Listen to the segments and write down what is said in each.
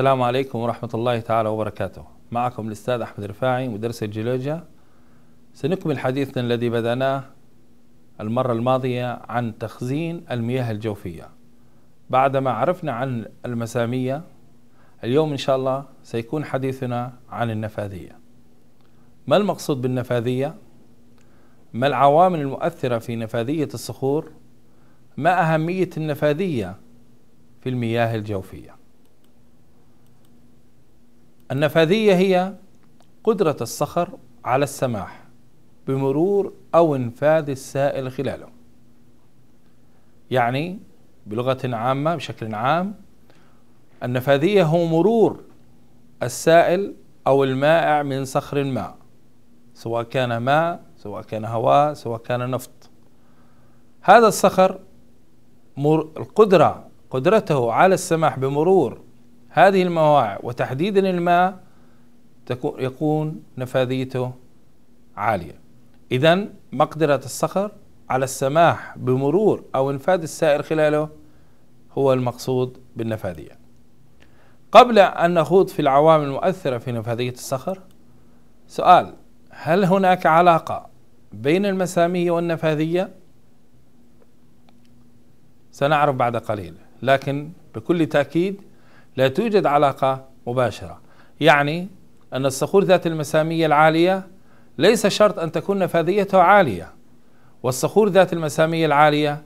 السلام عليكم ورحمة الله تعالى وبركاته معكم الأستاذ أحمد رفاعي مدرس الجيولوجيا سنكمل حديثنا الذي بدأناه المرة الماضية عن تخزين المياه الجوفية بعدما عرفنا عن المسامية اليوم إن شاء الله سيكون حديثنا عن النفاذية ما المقصود بالنفاذية؟ ما العوامل المؤثرة في نفاذية الصخور؟ ما أهمية النفاذية في المياه الجوفية؟ النفاذية هي قدرة الصخر على السماح بمرور أو انفاذ السائل خلاله يعني بلغة عامة بشكل عام النفاذية هو مرور السائل أو المائع من صخر ما سواء كان ماء سواء كان هواء سواء كان نفط هذا الصخر القدرة قدرته على السماح بمرور هذه المواعي وتحديدا الماء يكون نفاذيته عالية إذا مقدرة الصخر على السماح بمرور أو انفاذ السائر خلاله هو المقصود بالنفاذية قبل أن نخوض في العوامل المؤثرة في نفاذية الصخر سؤال هل هناك علاقة بين المسامية والنفاذية؟ سنعرف بعد قليل لكن بكل تأكيد لا توجد علاقة مباشرة يعني أن الصخور ذات المسامية العالية ليس شرط أن تكون نفاذيتها عالية والصخور ذات المسامية العالية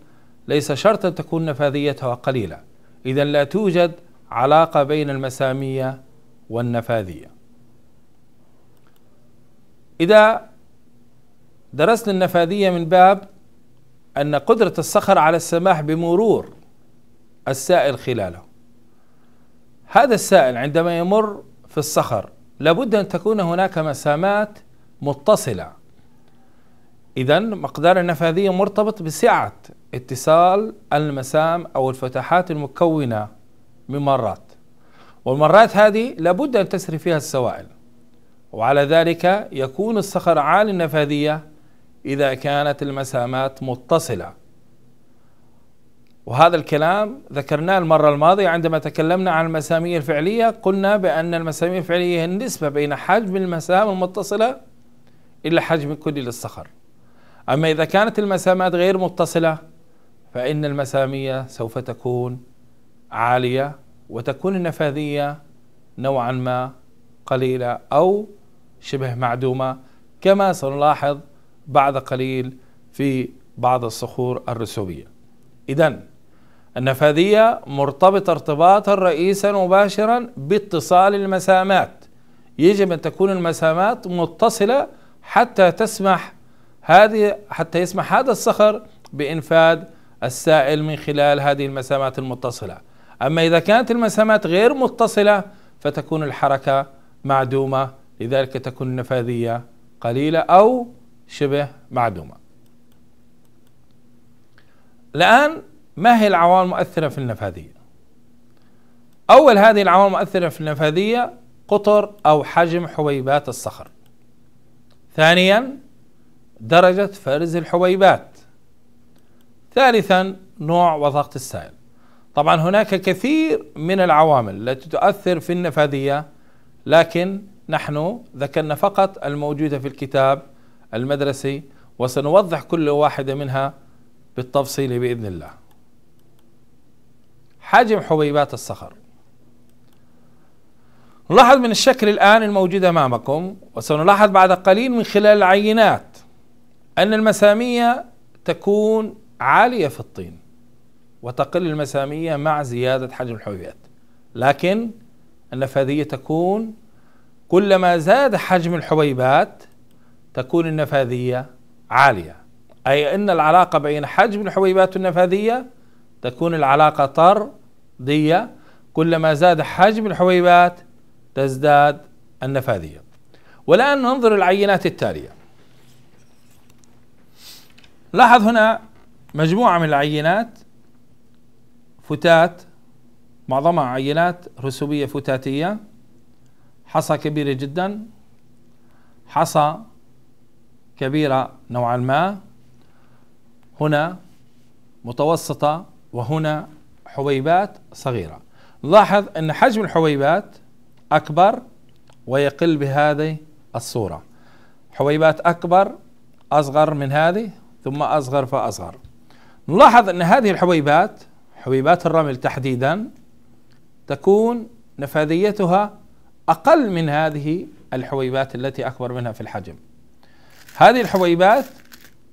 ليس شرط أن تكون نفاذيتها قليلة إذا لا توجد علاقة بين المسامية والنفاذية إذا درسنا النفاذية من باب أن قدرة الصخر على السماح بمرور السائل خلاله هذا السائل عندما يمر في الصخر لابد أن تكون هناك مسامات متصلة إذا مقدار النفاذية مرتبط بسعة اتصال المسام أو الفتحات المكونة من مرات والمرات هذه لابد أن تسري فيها السوائل وعلى ذلك يكون الصخر عالي النفاذية إذا كانت المسامات متصلة وهذا الكلام ذكرناه المرة الماضية عندما تكلمنا عن المسامير الفعلية قلنا بأن المسامير الفعلية هي النسبة بين حجم المسام المتصلة إلى حجم كل للصخر أما إذا كانت المسامات غير متصلة فإن المسامية سوف تكون عالية وتكون النفاذية نوعا ما قليلة أو شبه معدومة كما سنلاحظ بعد قليل في بعض الصخور الرسوبية إذا النفاذية مرتبطة ارتباطا رئيسا مباشرا باتصال المسامات يجب أن تكون المسامات متصلة حتى تسمح هذه حتى يسمح هذا الصخر بإنفاذ السائل من خلال هذه المسامات المتصلة أما إذا كانت المسامات غير متصلة فتكون الحركة معدومة لذلك تكون النفاذية قليلة أو شبه معدومة الآن ما هي العوامل المؤثرة في النفاذية؟ أول هذه العوامل المؤثرة في النفاذية قطر أو حجم حبيبات الصخر ثانيا درجة فرز الحبيبات ثالثا نوع وضغط السائل طبعا هناك كثير من العوامل التي تؤثر في النفاذية لكن نحن ذكرنا فقط الموجودة في الكتاب المدرسي وسنوضح كل واحدة منها بالتفصيل بإذن الله حجم حبيبات الصخر نلاحظ من الشكل الآن الموجود أمامكم وسنلاحظ بعد قليل من خلال العينات أن المسامية تكون عالية في الطين وتقل المسامية مع زيادة حجم الحبيبات لكن النفاذية تكون كلما زاد حجم الحبيبات تكون النفاذية عالية أي أن العلاقة بين حجم الحبيبات والنفاذية تكون العلاقة طردية كلما زاد حجم الحويبات تزداد النفاذية والآن ننظر العينات التالية لاحظ هنا مجموعة من العينات فتات معظمها عينات رسوبية فتاتية حصى كبيرة جدا حصى كبيرة نوعا ما هنا متوسطة وهنا حبيبات صغيرة لاحظ أن حجم الحبيبات أكبر ويقل بهذه الصورة حبيبات أكبر أصغر من هذه ثم أصغر فأصغر نلاحظ أن هذه الحبيبات حبيبات الرمل تحديدا تكون نفاذيتها أقل من هذه الحبيبات التي أكبر منها في الحجم هذه الحبيبات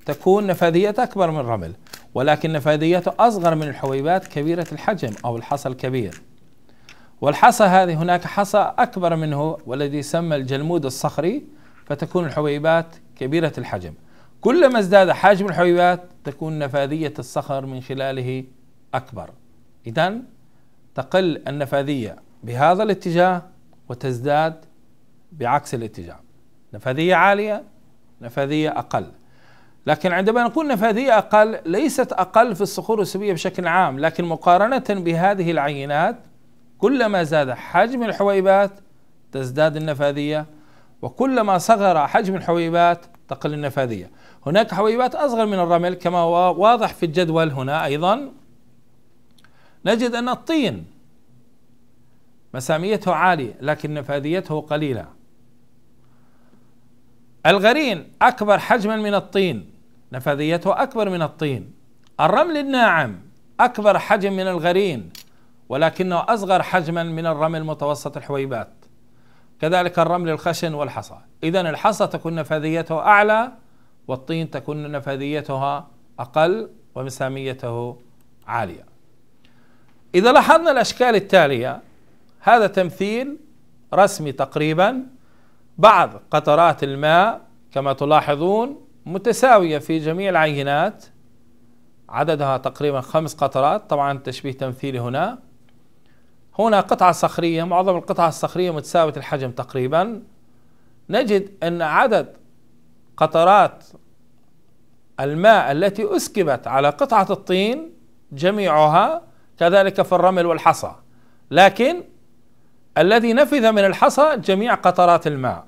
تكون نفاذيتها أكبر من الرمل ولكن فاديته أصغر من الحويبات كبيرة الحجم أو الحصى الكبير والحصى هذه هناك حصى أكبر منه والذي يسمى الجلمود الصخري فتكون الحويبات كبيرة الحجم كلما ازداد حجم الحويبات تكون نفاذية الصخر من خلاله أكبر إذا تقل النفاذية بهذا الاتجاه وتزداد بعكس الاتجاه نفاذية عالية نفاذية أقل لكن عندما نقول نفاذية أقل ليست أقل في الصخور السبية بشكل عام لكن مقارنة بهذه العينات كلما زاد حجم الحويبات تزداد النفاذية وكلما صغر حجم الحويبات تقل النفاذية هناك حويبات أصغر من الرمل كما هو واضح في الجدول هنا أيضا نجد أن الطين مساميته عالية لكن نفاذيته قليلة الغرين أكبر حجما من الطين نفاذيته أكبر من الطين الرمل الناعم أكبر حجم من الغرين ولكنه أصغر حجما من الرمل متوسط الحويبات كذلك الرمل الخشن والحصى إذا الحصى تكون نفاذيته أعلى والطين تكون نفاذيتها أقل ومساميته عالية إذا لاحظنا الأشكال التالية هذا تمثيل رسمي تقريبا بعض قطرات الماء كما تلاحظون متساوية في جميع العينات عددها تقريبا خمس قطرات طبعا تشبيه تمثيلي هنا هنا قطعة صخرية معظم القطعة الصخرية متساوية الحجم تقريبا نجد أن عدد قطرات الماء التي أسكبت على قطعة الطين جميعها كذلك في الرمل والحصى لكن الذي نفذ من الحصى جميع قطرات الماء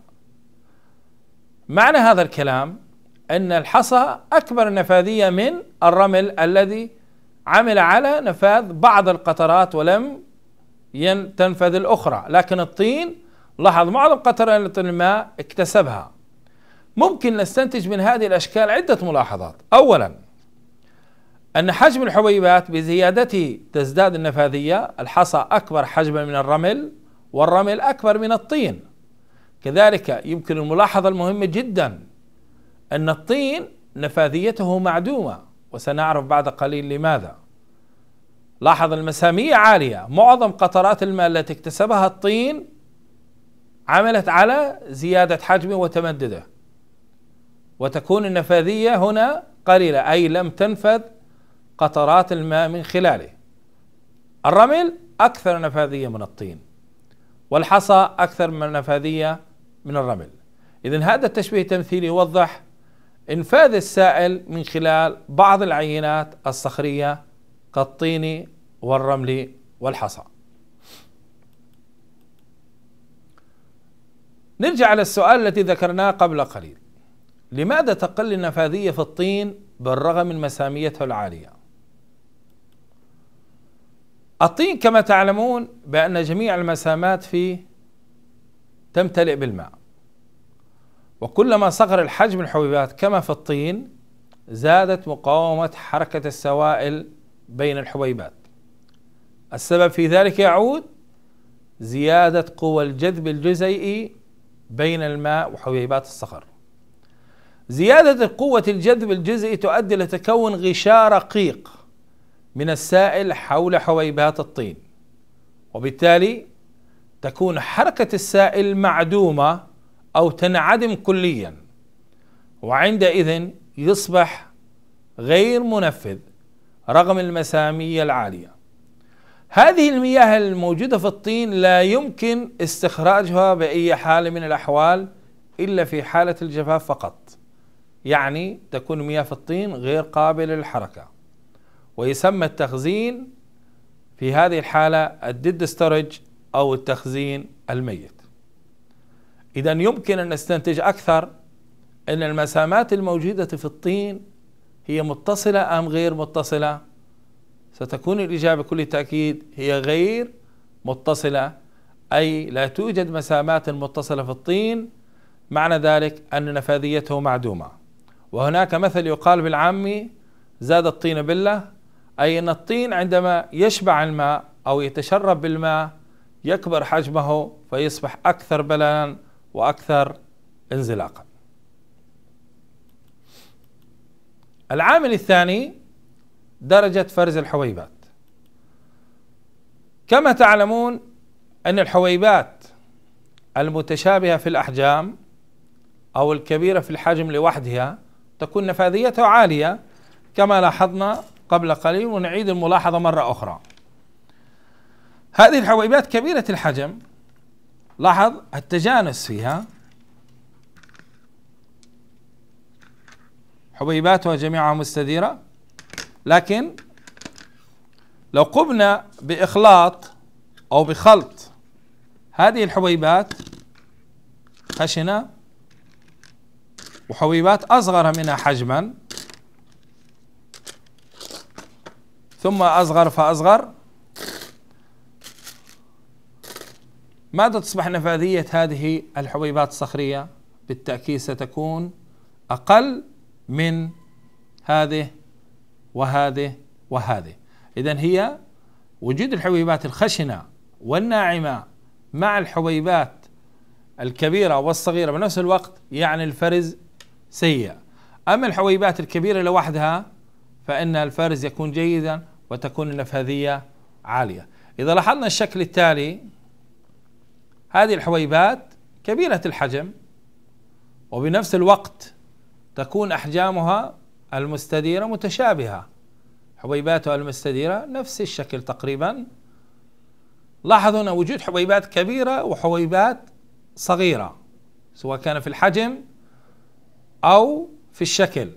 معنى هذا الكلام ان الحصى اكبر نفاذيه من الرمل الذي عمل على نفاذ بعض القطرات ولم تنفذ الاخرى لكن الطين لاحظ معظم قطرات الماء اكتسبها ممكن نستنتج من هذه الاشكال عده ملاحظات اولا ان حجم الحبيبات بزيادته تزداد النفاذيه الحصى اكبر حجما من الرمل والرمل اكبر من الطين كذلك يمكن الملاحظة المهمة جدا أن الطين نفاذيته معدومة وسنعرف بعد قليل لماذا لاحظ المسامية عالية معظم قطرات الماء التي اكتسبها الطين عملت على زيادة حجمه وتمدده وتكون النفاذية هنا قليلة أي لم تنفذ قطرات الماء من خلاله الرمل أكثر نفاذية من الطين والحصى أكثر من النفاذية من الرمل إذا هذا التشبيه التمثيلي يوضح إنفاذ السائل من خلال بعض العينات الصخرية كالطين والرمل والحصى نرجع على السؤال الذي ذكرناه قبل قليل لماذا تقل النفاذية في الطين بالرغم من مساميته العالية الطين كما تعلمون بأن جميع المسامات فيه تمتلئ بالماء وكلما صغر الحجم الحبيبات كما في الطين زادت مقاومة حركة السوائل بين الحبيبات السبب في ذلك يعود زيادة قوى الجذب الجزيئي بين الماء وحبيبات الصخر زيادة قوة الجذب الجزئي تؤدي لتكون غشاء رقيق من السائل حول حويبات الطين وبالتالي تكون حركة السائل معدومة أو تنعدم كليا وعندئذ يصبح غير منفذ رغم المسامية العالية هذه المياه الموجودة في الطين لا يمكن استخراجها بأي حال من الأحوال إلا في حالة الجفاف فقط يعني تكون مياه في الطين غير قابلة للحركة ويسمى التخزين في هذه الحالة الديد ستورج أو التخزين الميت إذا يمكن أن نستنتج أكثر أن المسامات الموجودة في الطين هي متصلة أم غير متصلة ستكون الإجابة بكل تأكيد هي غير متصلة أي لا توجد مسامات متصلة في الطين معنى ذلك أن نفاذيته معدومة وهناك مثل يقال بالعامي زاد الطين بلة أي أن الطين عندما يشبع الماء أو يتشرب بالماء يكبر حجمه فيصبح أكثر بلانا وأكثر انزلاقا العامل الثاني درجة فرز الحويبات كما تعلمون أن الحويبات المتشابهة في الأحجام أو الكبيرة في الحجم لوحدها تكون نفاذيتها عالية كما لاحظنا قبل قليل ونعيد الملاحظة مرة أخرى هذه الحبيبات كبيرة الحجم لاحظ التجانس فيها حبيباتها جميعها مستديرة لكن لو قمنا بإخلاط أو بخلط هذه الحبيبات خشنة وحبيبات أصغر منها حجما ثم أصغر فأصغر ماذا تصبح نفاذية هذه الحبيبات الصخرية؟ بالتأكيد ستكون أقل من هذه وهذه وهذه إذا هي وجود الحبيبات الخشنة والناعمة مع الحبيبات الكبيرة والصغيرة بنفس الوقت يعني الفرز سيء أما الحبيبات الكبيرة لوحدها فإن الفرز يكون جيدا وتكون النفاذية عالية إذا لاحظنا الشكل التالي هذه الحويبات كبيرة الحجم وبنفس الوقت تكون أحجامها المستديرة متشابهة حبيباتها المستديرة نفس الشكل تقريبا لاحظوا هنا وجود حبيبات كبيرة وحبيبات صغيرة سواء كان في الحجم أو في الشكل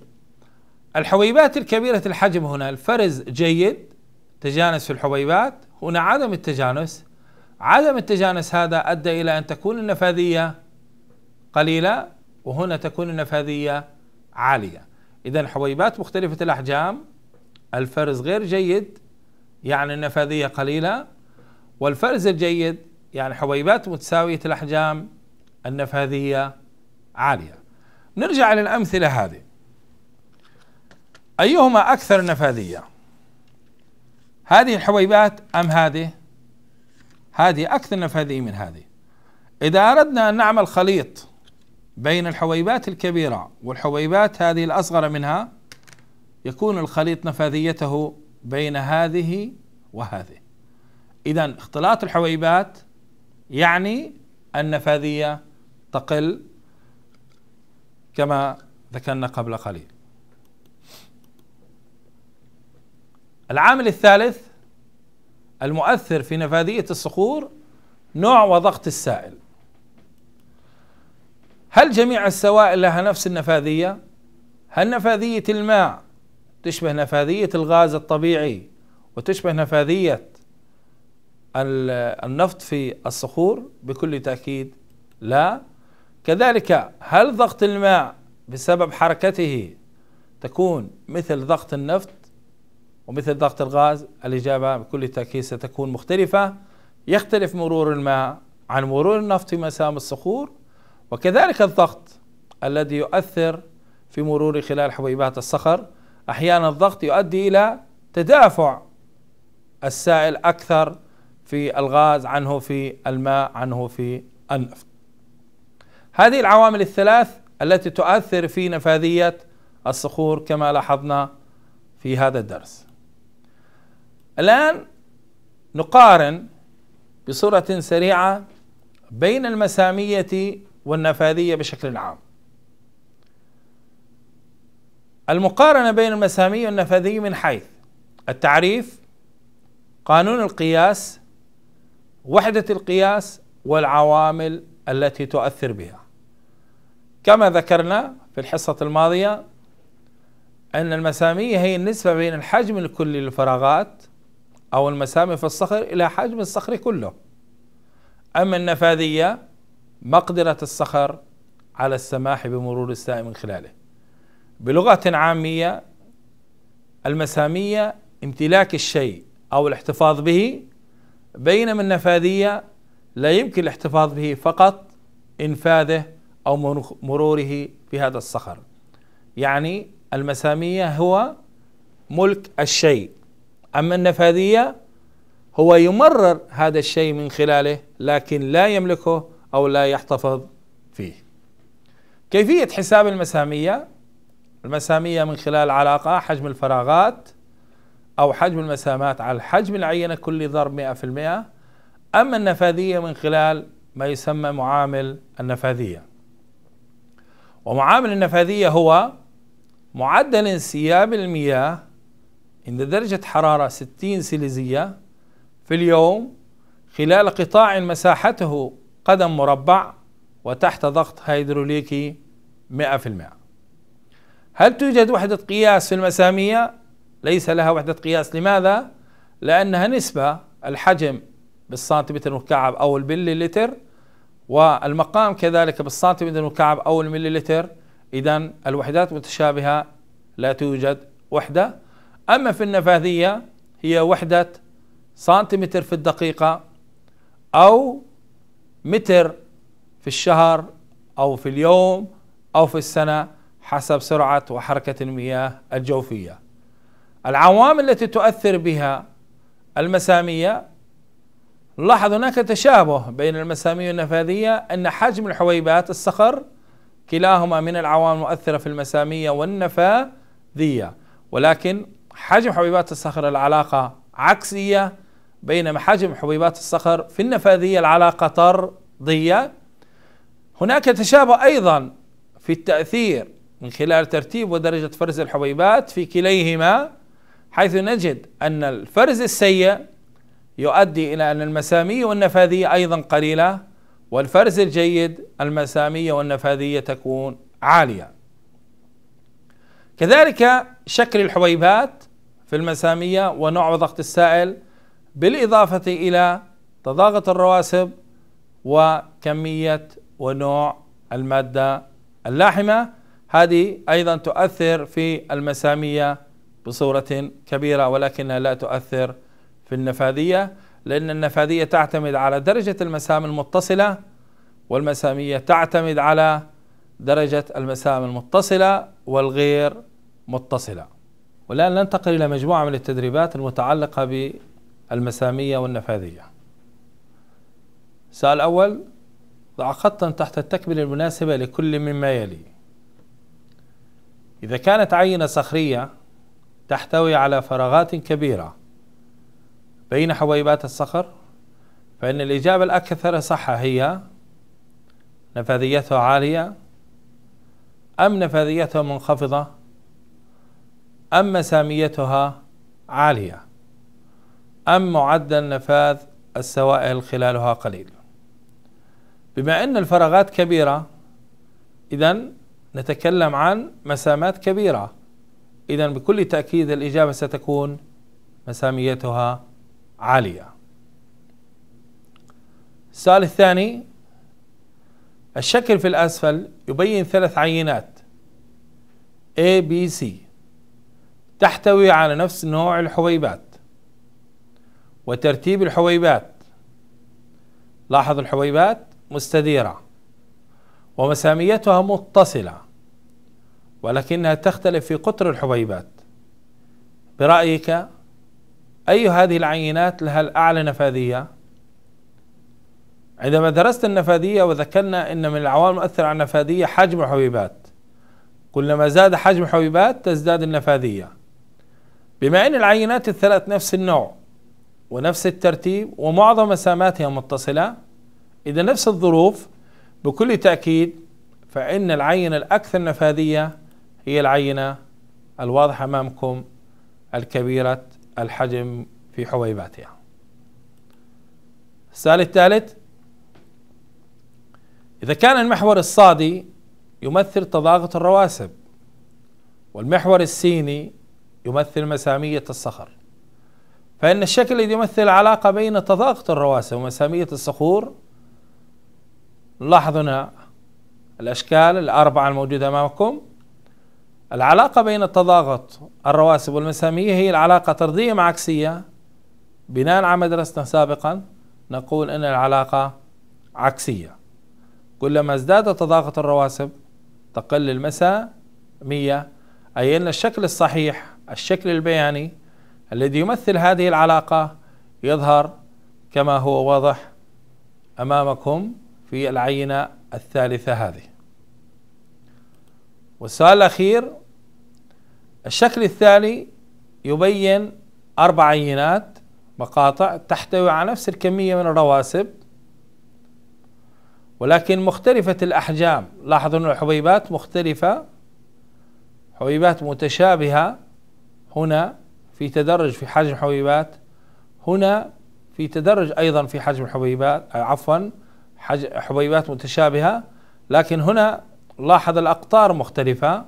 الحبيبات الكبيرة الحجم هنا الفرز جيد تجانس في الحبيبات هنا عدم التجانس عدم التجانس هذا أدى إلى أن تكون النفاذية قليلة وهنا تكون النفاذية عالية إذا الحبيبات مختلفة الأحجام الفرز غير جيد يعني النفاذية قليلة والفرز الجيد يعني حبيبات متساوية الأحجام النفاذية عالية نرجع للأمثلة هذه أيهما أكثر نفاذية هذه الحويبات أم هذه هذه أكثر نفاذية من هذه إذا أردنا أن نعمل خليط بين الحويبات الكبيرة والحويبات هذه الأصغر منها يكون الخليط نفاذيته بين هذه وهذه إذا اختلاط الحويبات يعني النفاذية تقل كما ذكرنا قبل قليل العامل الثالث المؤثر في نفاذية الصخور نوع وضغط السائل هل جميع السوائل لها نفس النفاذية؟ هل نفاذية الماء تشبه نفاذية الغاز الطبيعي وتشبه نفاذية النفط في الصخور؟ بكل تأكيد لا كذلك هل ضغط الماء بسبب حركته تكون مثل ضغط النفط؟ ومثل ضغط الغاز الإجابة بكل تأكيد ستكون مختلفة يختلف مرور الماء عن مرور النفط في مسام الصخور وكذلك الضغط الذي يؤثر في مرور خلال حبيبات الصخر أحيانا الضغط يؤدي إلى تدافع السائل أكثر في الغاز عنه في الماء عنه في النفط هذه العوامل الثلاث التي تؤثر في نفاذية الصخور كما لاحظنا في هذا الدرس الآن نقارن بصورة سريعة بين المسامية والنفاذية بشكل عام المقارنة بين المسامية والنفاذية من حيث التعريف قانون القياس وحدة القياس والعوامل التي تؤثر بها كما ذكرنا في الحصة الماضية أن المسامية هي النسبة بين الحجم الكلي للفراغات أو المسامي في الصخر إلى حجم الصخر كله أما النفاذية مقدرة الصخر على السماح بمرور السائق من خلاله بلغة عامية المسامية امتلاك الشيء أو الاحتفاظ به بينما النفاذية لا يمكن الاحتفاظ به فقط إنفاذه أو مروره في هذا الصخر يعني المسامية هو ملك الشيء أما النفاذية هو يمرر هذا الشيء من خلاله لكن لا يملكه أو لا يحتفظ فيه كيفية حساب المسامية المسامية من خلال علاقة حجم الفراغات أو حجم المسامات على الحجم العينة كل ضرب 100% أما النفاذية من خلال ما يسمى معامل النفاذية ومعامل النفاذية هو معدل انسياب المياه عند درجة حرارة 60 سيليزية في اليوم خلال قطاع مساحته قدم مربع وتحت ضغط هيدروليكي 100% هل توجد وحدة قياس في المسامية؟ ليس لها وحدة قياس لماذا؟ لأنها نسبة الحجم بالسنتيمتر مكعب أو المليلتر والمقام كذلك بالسنتيمتر مكعب أو المليلتر إذا الوحدات متشابهة لا توجد وحدة أما في النفاذية هي وحدة سنتيمتر في الدقيقة أو متر في الشهر أو في اليوم أو في السنة حسب سرعة وحركة المياه الجوفية العوامل التي تؤثر بها المسامية لاحظ هناك تشابه بين المسامية والنفاذية أن حجم الحويبات الصخر كلاهما من العوامل المؤثرة في المسامية والنفاذية ولكن حجم حبيبات الصخر العلاقة عكسية بينما حجم حبيبات الصخر في النفاذية العلاقة طردية هناك تشابه أيضا في التأثير من خلال ترتيب ودرجة فرز الحبيبات في كليهما حيث نجد أن الفرز السيء يؤدي إلى أن المسامية والنفاذية أيضا قليلة والفرز الجيد المسامية والنفاذية تكون عالية كذلك شكل الحبيبات في المسامية ونوع ضغط السائل بالإضافة إلى تضاغط الرواسب وكمية ونوع المادة اللاحمة هذه أيضا تؤثر في المسامية بصورة كبيرة ولكنها لا تؤثر في النفاذية لأن النفاذية تعتمد على درجة المسام المتصلة والمسامية تعتمد على درجة المسام المتصلة والغير متصلة والآن ننتقل إلى مجموعة من التدريبات المتعلقة بالمسامية والنفاذية السؤال الأول ضع خطا تحت التكملة المناسبة لكل مما يلي إذا كانت عينة صخرية تحتوي على فراغات كبيرة بين حويبات الصخر فإن الإجابة الأكثر صحة هي نفاذيتها عالية أم نفاذيتها منخفضة أم مساميتها عالية أم معدل نفاذ السوائل خلالها قليل بما أن الفراغات كبيرة إذا نتكلم عن مسامات كبيرة إذا بكل تأكيد الإجابة ستكون مساميتها عالية السؤال الثاني الشكل في الأسفل يبين ثلاث عينات A, B, C تحتوي على نفس نوع الحبيبات وترتيب الحبيبات لاحظ الحبيبات مستديرة ومساميتها متصلة ولكنها تختلف في قطر الحبيبات برأيك أي هذه العينات لها الأعلى نفاذية؟ عندما درست النفاذية وذكرنا أن من العوامل المؤثرة على النفاذية حجم الحبيبات كلما زاد حجم الحبيبات تزداد النفاذية بما أن العينات الثلاث نفس النوع ونفس الترتيب ومعظم مساماتها متصلة إذا نفس الظروف بكل تأكيد فإن العينة الأكثر نفاذية هي العينة الواضحة أمامكم الكبيرة الحجم في حويباتها السؤال الثالث إذا كان المحور الصادي يمثل تضاغط الرواسب والمحور السيني يمثل مسامية الصخر فإن الشكل الذي يمثل علاقة بين تضاغط الرواسب ومسامية الصخور لاحظنا هنا الأشكال الأربعة الموجودة أمامكم العلاقة بين التضاغط الرواسب والمسامية هي العلاقة طردية مع عكسية بناء على ما درسنا سابقا نقول أن العلاقة عكسية كلما ازداد تضاغط الرواسب تقل المسامية أي أن الشكل الصحيح الشكل البياني الذي يمثل هذه العلاقة يظهر كما هو واضح أمامكم في العينة الثالثة هذه والسؤال الأخير الشكل الثاني يبين أربع عينات مقاطع تحتوي على نفس الكمية من الرواسب ولكن مختلفة الأحجام لاحظوا أن الحبيبات مختلفة حبيبات متشابهة هنا في تدرج في حجم الحبيبات هنا في تدرج أيضا في حجم الحبيبات آه، عفوا حبيبات متشابهة لكن هنا لاحظ الأقطار مختلفة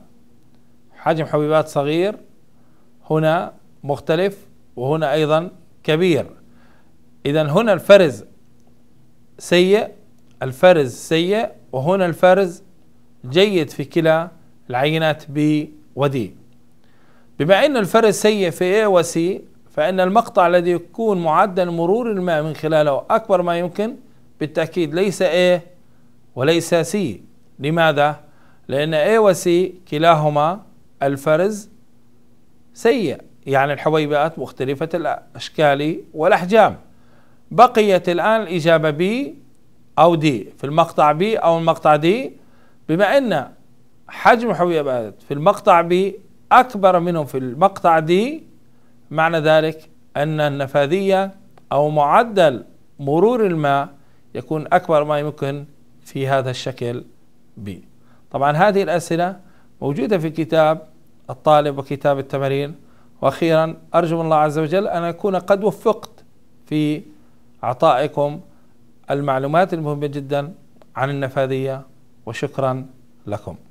حجم حبيبات صغير هنا مختلف وهنا أيضا كبير إذا هنا الفرز سيء الفرز سيء وهنا الفرز جيد في كلا العينات ب ودي بما أن الفرق سيء في A إيه C فإن المقطع الذي يكون معدل مرور الماء من خلاله أكبر ما يمكن بالتأكيد ليس A إيه وليس C لماذا؟ لأن A إيه C كلاهما الفرز سيء يعني الحبيبات مختلفة الأشكال والأحجام بقيت الآن الإجابة B أو D في المقطع B أو المقطع D بما أن حجم الحبيبات في المقطع B أكبر منه في المقطع دي معنى ذلك أن النفاذية أو معدل مرور الماء يكون أكبر ما يمكن في هذا الشكل بي طبعا هذه الأسئلة موجودة في كتاب الطالب وكتاب التمارين وأخيرا أرجو من الله عز وجل أن أكون قد وفقت في أعطائكم المعلومات المهمة جدا عن النفاذية وشكرا لكم